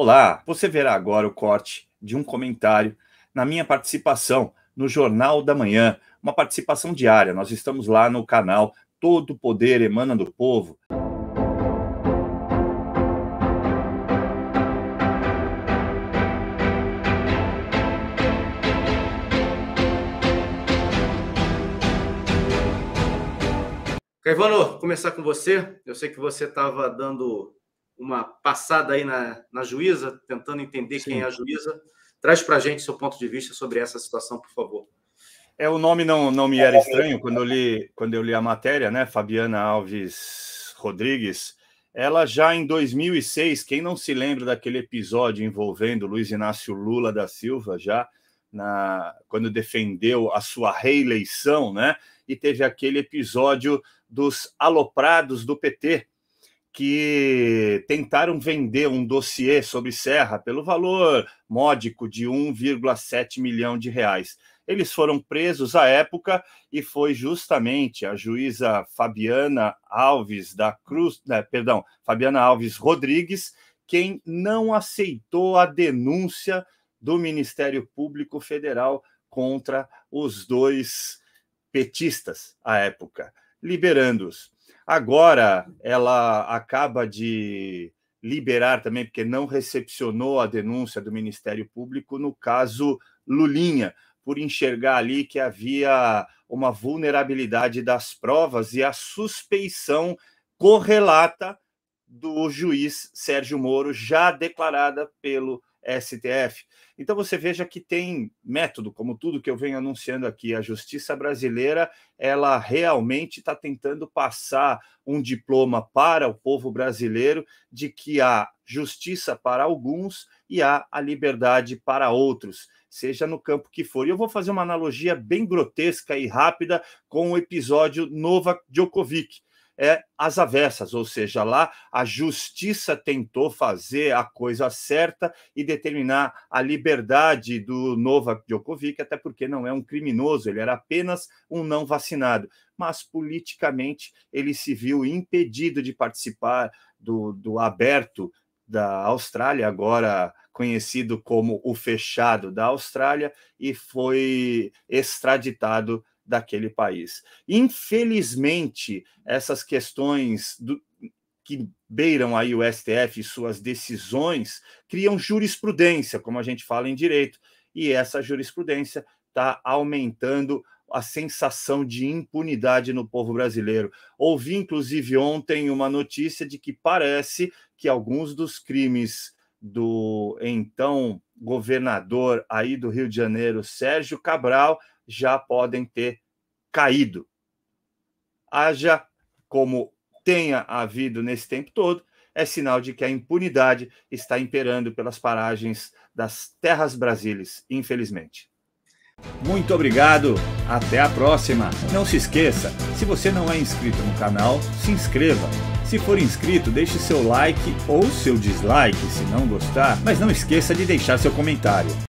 Olá, você verá agora o corte de um comentário na minha participação no Jornal da Manhã, uma participação diária. Nós estamos lá no canal Todo Poder Emana do Povo. Caivano, começar com você. Eu sei que você estava dando uma passada aí na, na juíza, tentando entender Sim. quem é a juíza. Traz para a gente seu ponto de vista sobre essa situação, por favor. É, o nome não, não me era estranho quando eu li, quando eu li a matéria, né? Fabiana Alves Rodrigues. Ela já em 2006, quem não se lembra daquele episódio envolvendo Luiz Inácio Lula da Silva, já na, quando defendeu a sua reeleição, né? E teve aquele episódio dos aloprados do PT, que tentaram vender um dossiê sobre Serra pelo valor módico de 1,7 milhão de reais. Eles foram presos à época e foi justamente a juíza Fabiana Alves da Cruz, né, perdão, Fabiana Alves Rodrigues, quem não aceitou a denúncia do Ministério Público Federal contra os dois petistas à época, liberando-os. Agora ela acaba de liberar também, porque não recepcionou a denúncia do Ministério Público no caso Lulinha, por enxergar ali que havia uma vulnerabilidade das provas e a suspeição correlata do juiz Sérgio Moro, já declarada pelo STF. Então você veja que tem método, como tudo que eu venho anunciando aqui. A justiça brasileira, ela realmente está tentando passar um diploma para o povo brasileiro de que há justiça para alguns e há a liberdade para outros, seja no campo que for. E eu vou fazer uma analogia bem grotesca e rápida com o episódio Nova Djokovic é às avessas, ou seja, lá a justiça tentou fazer a coisa certa e determinar a liberdade do Novak Djokovic, até porque não é um criminoso, ele era apenas um não vacinado. Mas politicamente ele se viu impedido de participar do, do aberto da Austrália, agora conhecido como o fechado da Austrália, e foi extraditado daquele país. Infelizmente, essas questões do, que beiram aí o STF e suas decisões criam jurisprudência, como a gente fala em direito, e essa jurisprudência está aumentando a sensação de impunidade no povo brasileiro. Ouvi, inclusive, ontem uma notícia de que parece que alguns dos crimes do então governador aí do Rio de Janeiro, Sérgio Cabral, já podem ter caído. Haja como tenha havido nesse tempo todo, é sinal de que a impunidade está imperando pelas paragens das terras brasileiras, infelizmente. Muito obrigado, até a próxima. Não se esqueça, se você não é inscrito no canal, se inscreva. Se for inscrito, deixe seu like ou seu dislike se não gostar, mas não esqueça de deixar seu comentário.